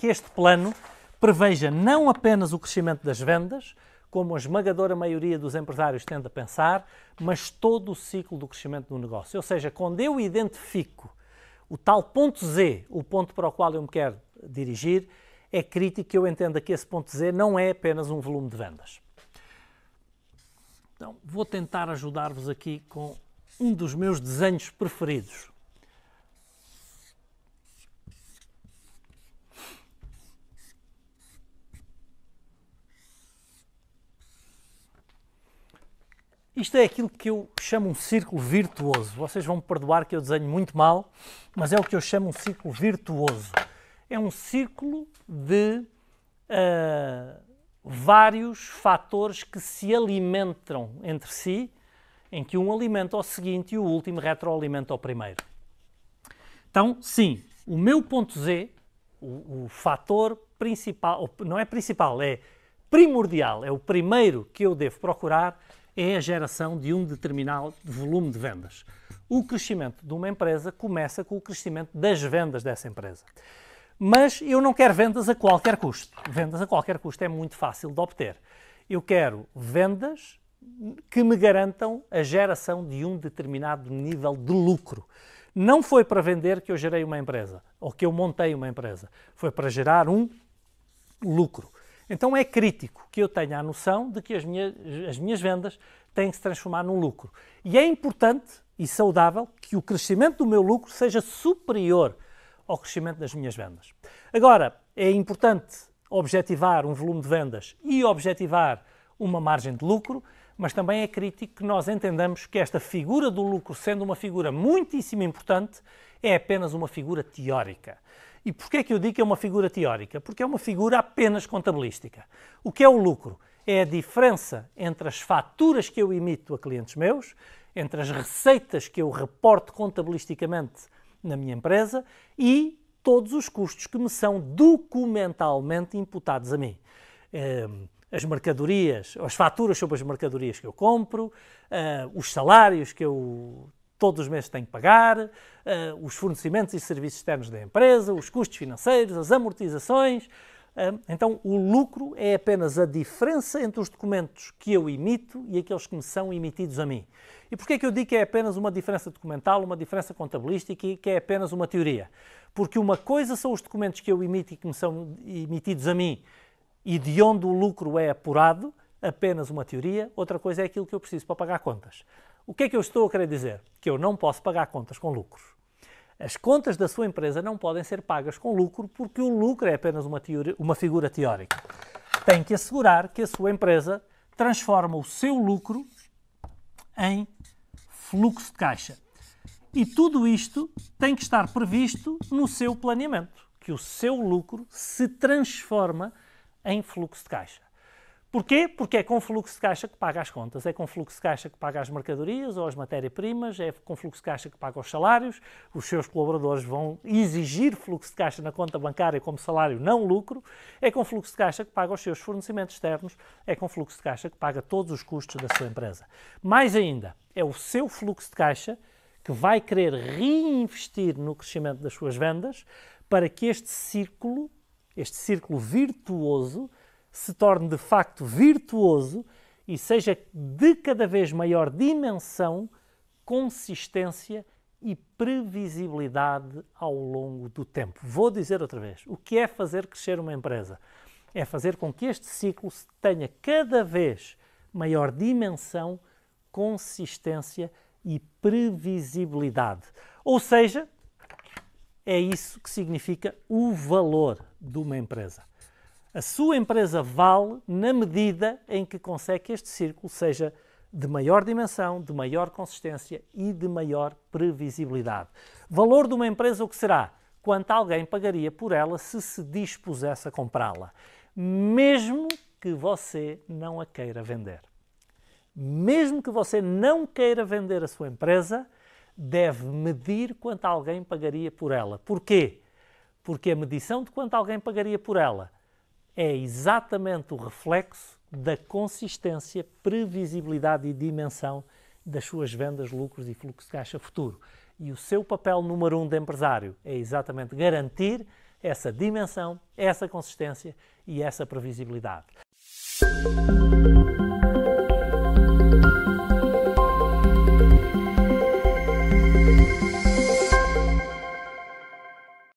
que este plano preveja não apenas o crescimento das vendas, como a esmagadora maioria dos empresários tende a pensar, mas todo o ciclo do crescimento do negócio. Ou seja, quando eu identifico o tal ponto Z, o ponto para o qual eu me quero dirigir, é crítico que eu entenda que esse ponto Z não é apenas um volume de vendas. Então, vou tentar ajudar-vos aqui com um dos meus desenhos preferidos, Isto é aquilo que eu chamo um círculo virtuoso. Vocês vão me perdoar que eu desenho muito mal, mas é o que eu chamo um círculo virtuoso. É um círculo de uh, vários fatores que se alimentam entre si, em que um alimenta o seguinte e o último retroalimenta o primeiro. Então, sim, o meu ponto Z, o, o fator principal, não é principal, é primordial, é o primeiro que eu devo procurar é a geração de um determinado volume de vendas. O crescimento de uma empresa começa com o crescimento das vendas dessa empresa. Mas eu não quero vendas a qualquer custo. Vendas a qualquer custo é muito fácil de obter. Eu quero vendas que me garantam a geração de um determinado nível de lucro. Não foi para vender que eu gerei uma empresa ou que eu montei uma empresa. Foi para gerar um lucro. Então é crítico que eu tenha a noção de que as minhas, as minhas vendas têm que se transformar num lucro. E é importante e saudável que o crescimento do meu lucro seja superior ao crescimento das minhas vendas. Agora, é importante objetivar um volume de vendas e objetivar uma margem de lucro, mas também é crítico que nós entendamos que esta figura do lucro, sendo uma figura muitíssimo importante, é apenas uma figura teórica. E porquê é que eu digo que é uma figura teórica? Porque é uma figura apenas contabilística. O que é o lucro? É a diferença entre as faturas que eu emito a clientes meus, entre as receitas que eu reporto contabilisticamente na minha empresa e todos os custos que me são documentalmente imputados a mim. Ehm, as mercadorias, as faturas sobre as mercadorias que eu compro, eh, os salários que eu todos os meses tem que pagar, uh, os fornecimentos e serviços externos da empresa, os custos financeiros, as amortizações. Uh, então, o lucro é apenas a diferença entre os documentos que eu emito e aqueles que me são emitidos a mim. E porquê é que eu digo que é apenas uma diferença documental, uma diferença contabilística e que é apenas uma teoria? Porque uma coisa são os documentos que eu emito e que me são emitidos a mim e de onde o lucro é apurado, apenas uma teoria, outra coisa é aquilo que eu preciso para pagar contas. O que é que eu estou a querer dizer? Que eu não posso pagar contas com lucros. As contas da sua empresa não podem ser pagas com lucro porque o lucro é apenas uma, teoria, uma figura teórica. Tem que assegurar que a sua empresa transforma o seu lucro em fluxo de caixa. E tudo isto tem que estar previsto no seu planeamento, que o seu lucro se transforma em fluxo de caixa. Porquê? Porque é com fluxo de caixa que paga as contas, é com fluxo de caixa que paga as mercadorias ou as matérias-primas, é com fluxo de caixa que paga os salários, os seus colaboradores vão exigir fluxo de caixa na conta bancária como salário não lucro, é com fluxo de caixa que paga os seus fornecimentos externos, é com fluxo de caixa que paga todos os custos da sua empresa. Mais ainda, é o seu fluxo de caixa que vai querer reinvestir no crescimento das suas vendas para que este círculo, este círculo virtuoso, se torne de facto virtuoso e seja de cada vez maior dimensão, consistência e previsibilidade ao longo do tempo. Vou dizer outra vez: o que é fazer crescer uma empresa? É fazer com que este ciclo tenha cada vez maior dimensão, consistência e previsibilidade. Ou seja, é isso que significa o valor de uma empresa. A sua empresa vale na medida em que consegue que este círculo seja de maior dimensão, de maior consistência e de maior previsibilidade. Valor de uma empresa o que será? Quanto alguém pagaria por ela se se dispusesse a comprá-la, mesmo que você não a queira vender. Mesmo que você não queira vender a sua empresa, deve medir quanto alguém pagaria por ela. Porquê? Porque a medição de quanto alguém pagaria por ela é exatamente o reflexo da consistência, previsibilidade e dimensão das suas vendas, lucros e fluxo de caixa futuro. E o seu papel número um de empresário é exatamente garantir essa dimensão, essa consistência e essa previsibilidade.